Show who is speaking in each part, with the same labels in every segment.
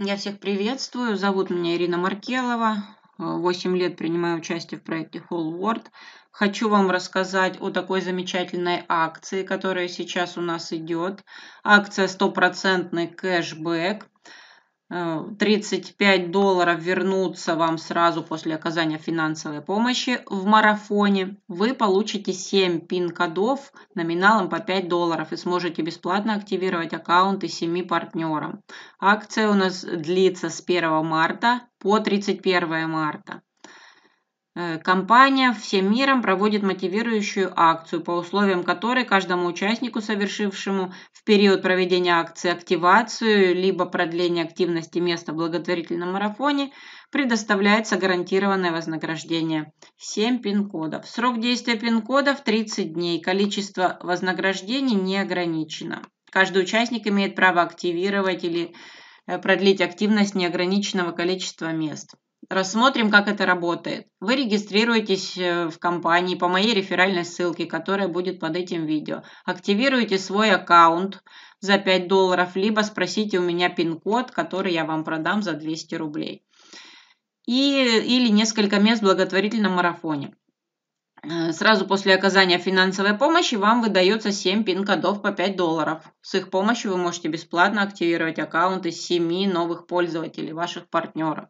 Speaker 1: Я всех приветствую. Зовут меня Ирина Маркелова. Восемь лет принимаю участие в проекте Whole World. Хочу вам рассказать о такой замечательной акции, которая сейчас у нас идет. Акция «Стопроцентный кэшбэк». 35 э, долларов вернутся вам сразу после оказания финансовой помощи в марафоне. Вы получите 7 пин-кодов номиналом по 5 долларов и сможете бесплатно активировать аккаунты 7 партнерам. Акция у нас длится с 1 марта по 31 марта. Э, компания всем миром проводит мотивирующую акцию, по условиям которой каждому участнику, совершившему в период проведения акции активацию либо продление активности места в благотворительном марафоне, предоставляется гарантированное вознаграждение. 7 пин-кодов. Срок действия пин-кодов 30 дней. Количество вознаграждений не ограничено. Каждый участник имеет право активировать или э, продлить активность неограниченного количества мест. Рассмотрим, как это работает. Вы регистрируетесь э, в компании по моей реферальной ссылке, которая будет под этим видео. Активируете свой аккаунт за 5 долларов, либо спросите у меня пин-код, который я вам продам за 200 рублей. И, или несколько мест в благотворительном марафоне. Э, сразу после оказания финансовой помощи вам выдается 7 пин-кодов по 5 долларов. С их помощью вы можете бесплатно активировать аккаунты 7 новых пользователей, ваших партнеров.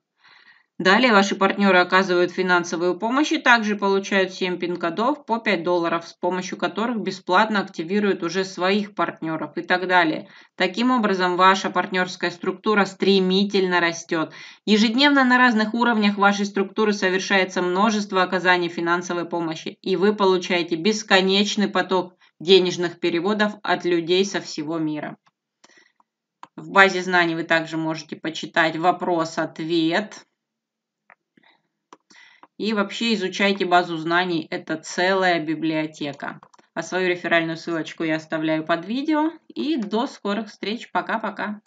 Speaker 1: Далее ваши партнеры оказывают финансовую помощь и также получают 7 пин-кодов по 5 долларов, с помощью которых бесплатно активируют уже своих партнеров и так далее. Таким образом, ваша партнерская структура стремительно растет. Ежедневно на разных уровнях вашей структуры совершается множество оказаний финансовой помощи, и вы получаете бесконечный поток денежных переводов от людей со всего мира. В базе знаний вы также можете почитать вопрос-ответ и вообще изучайте базу знаний, это целая библиотека. А свою реферальную ссылочку я оставляю под видео. И до скорых встреч. Пока-пока.